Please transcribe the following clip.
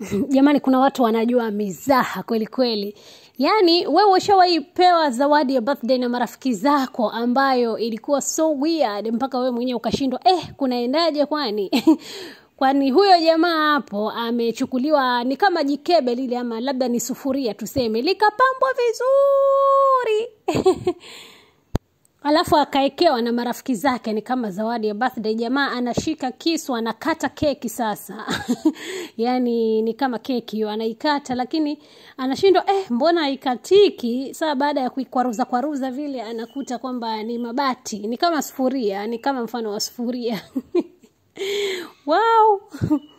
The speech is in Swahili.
jamani kuna watu wanajua mizaha kweli kweli yaani wewe ushawaipewa zawadi ya birthday na marafiki zako ambayo ilikuwa so weird mpaka wewe mwenyewe ukashindwa eh kunaendaje kwani kwani huyo jamaa hapo amechukuliwa ni kama jikebe lile ama labda ni sufuria tuseme likapambwa vizuri alafu akaekewa na marafiki zake ni kama zawadi ya birthday jamaa anashika kisu anakata keki sasa yani ni kama keki hiyo anaikata lakini anashindwa eh mbona haikatiki saa baada ya kuikwaruza kwaruza vile anakuta kwamba ni mabati ni kama sufuria ni kama mfano wa sufuria wow